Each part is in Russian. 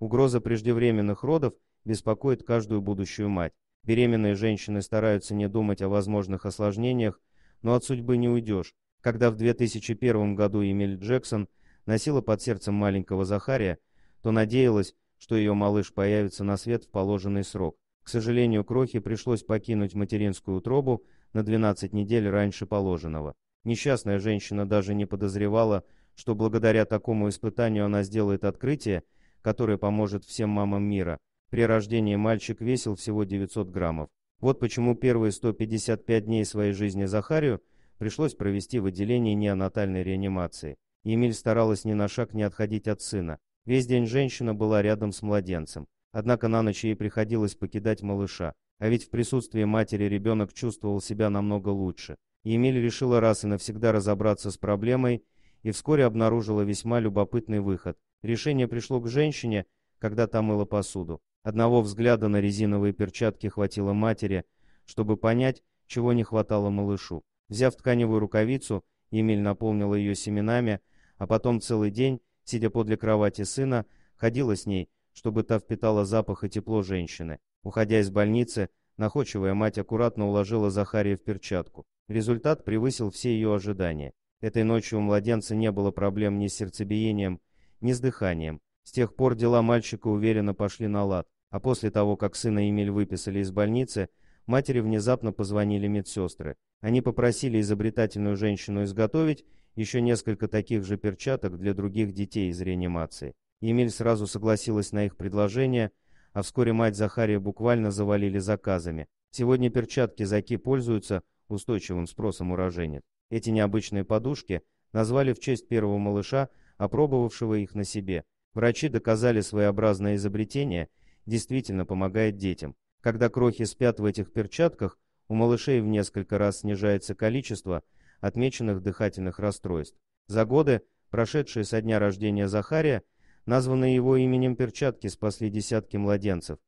Угроза преждевременных родов беспокоит каждую будущую мать. Беременные женщины стараются не думать о возможных осложнениях, но от судьбы не уйдешь. Когда в 2001 году Эмиль Джексон носила под сердцем маленького Захария, то надеялась, что ее малыш появится на свет в положенный срок. К сожалению, Крохе пришлось покинуть материнскую утробу на 12 недель раньше положенного. Несчастная женщина даже не подозревала, что благодаря такому испытанию она сделает открытие – которая поможет всем мамам мира. При рождении мальчик весил всего 900 граммов. Вот почему первые 155 дней своей жизни Захарию пришлось провести в отделении неонатальной реанимации. Емель старалась ни на шаг не отходить от сына. Весь день женщина была рядом с младенцем. Однако на ночь ей приходилось покидать малыша. А ведь в присутствии матери ребенок чувствовал себя намного лучше. Емель решила раз и навсегда разобраться с проблемой и вскоре обнаружила весьма любопытный выход. Решение пришло к женщине, когда та мыла посуду. Одного взгляда на резиновые перчатки хватило матери, чтобы понять, чего не хватало малышу. Взяв тканевую рукавицу, Эмиль наполнила ее семенами, а потом целый день, сидя подле кровати сына, ходила с ней, чтобы та впитала запах и тепло женщины. Уходя из больницы, находчивая мать аккуратно уложила Захария в перчатку. Результат превысил все ее ожидания. Этой ночью у младенца не было проблем ни с сердцебиением, ни с дыханием. С тех пор дела мальчика уверенно пошли на лад, а после того, как сына Эмиль выписали из больницы, матери внезапно позвонили медсестры. Они попросили изобретательную женщину изготовить еще несколько таких же перчаток для других детей из реанимации. Эмиль сразу согласилась на их предложение, а вскоре мать Захария буквально завалили заказами. Сегодня перчатки Заки пользуются устойчивым спросом у роженец. Эти необычные подушки назвали в честь первого малыша, опробовавшего их на себе. Врачи доказали своеобразное изобретение, действительно помогает детям. Когда крохи спят в этих перчатках, у малышей в несколько раз снижается количество отмеченных дыхательных расстройств. За годы, прошедшие со дня рождения Захария, названные его именем перчатки спасли десятки младенцев.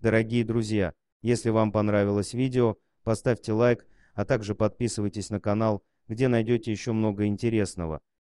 Дорогие друзья, если вам понравилось видео, поставьте лайк, а также подписывайтесь на канал, где найдете еще много интересного.